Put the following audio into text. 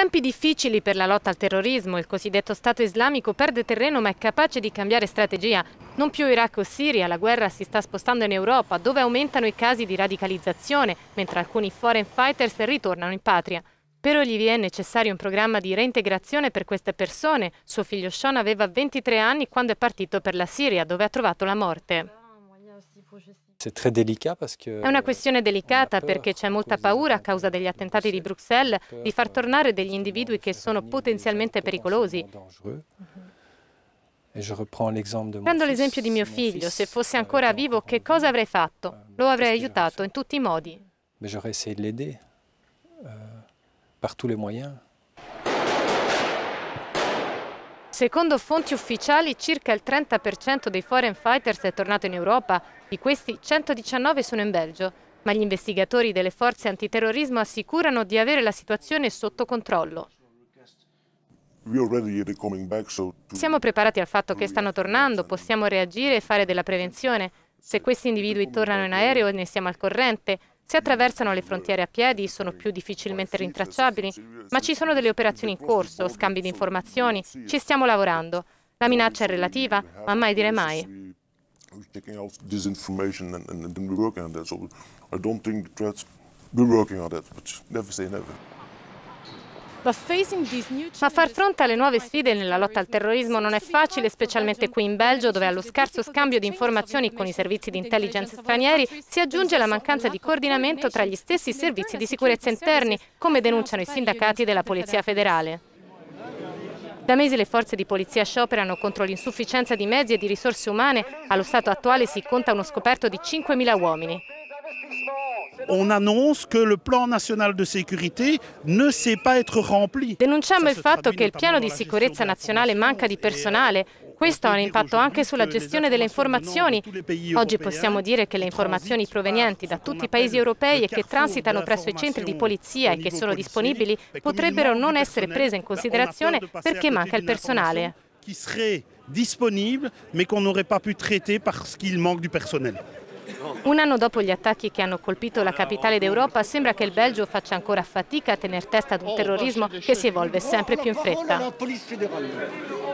Tempi difficili per la lotta al terrorismo, il cosiddetto Stato islamico perde terreno ma è capace di cambiare strategia. Non più Iraq o Siria, la guerra si sta spostando in Europa, dove aumentano i casi di radicalizzazione, mentre alcuni foreign fighters ritornano in patria. Però gli è necessario un programma di reintegrazione per queste persone. Suo figlio Sean aveva 23 anni quando è partito per la Siria, dove ha trovato la morte. È una questione delicata perché c'è molta paura a causa degli attentati di Bruxelles di far tornare degli individui che sono potenzialmente pericolosi. Mhm. Prendo l'esempio di mio figlio, se fosse ancora vivo che cosa avrei fatto? Euh, Lo avrei aiutato in tutti i modi. Mais j'aurais essayé de l'aider euh, par tous les moyens. Secondo fonti ufficiali circa il 30% dei foreign fighters è tornato in Europa, di questi 119 sono in Belgio, ma gli investigatori delle forze antiterrorismo assicurano di avere la situazione sotto controllo. Siamo preparati al fatto che stanno tornando, possiamo reagire e fare della prevenzione. Se questi individui tornano in aereo ne siamo al corrente, se attraversano le frontiere a piedi sono più difficilmente rintracciabili, ma ci sono delle operazioni in corso, scambi di informazioni, ci stiamo lavorando. La minaccia è relativa, ma mai dire mai. I don't think threats, we're working on that, but never say never. Ma far fronte alle nuove sfide nella lotta al terrorismo non è facile, specialmente qui in Belgio, dove allo scarso scambio di informazioni con i servizi di intelligence stranieri si aggiunge la mancanza di coordinamento tra gli stessi servizi di sicurezza interni, come denunciano i sindacati della Polizia federale. Da mesi le forze di polizia scioperano contro l'insufficienza di mezzi e di risorse umane. Allo stato attuale si conta uno scoperto di 5.000 uomini on annonce che il plan nazionale di sicurezza non sait pas être rempli. Denunciamo il fatto che il piano di sicurezza nazionale manca di personale. Questo ha un impatto anche sulla gestione delle informazioni. Oggi possiamo dire che le informazioni provenienti da tutti i paesi europei e che transitano presso i centri di polizia e che sono disponibili ecco, potrebbero non essere prese in considerazione perché manca il personale. Qui serait disponibile, ma che non pas pu traiter parce qu'il manque du un anno dopo gli attacchi che hanno colpito la capitale d'Europa, sembra che il Belgio faccia ancora fatica a tener testa ad un oh, terrorismo che si evolve sempre più in fretta.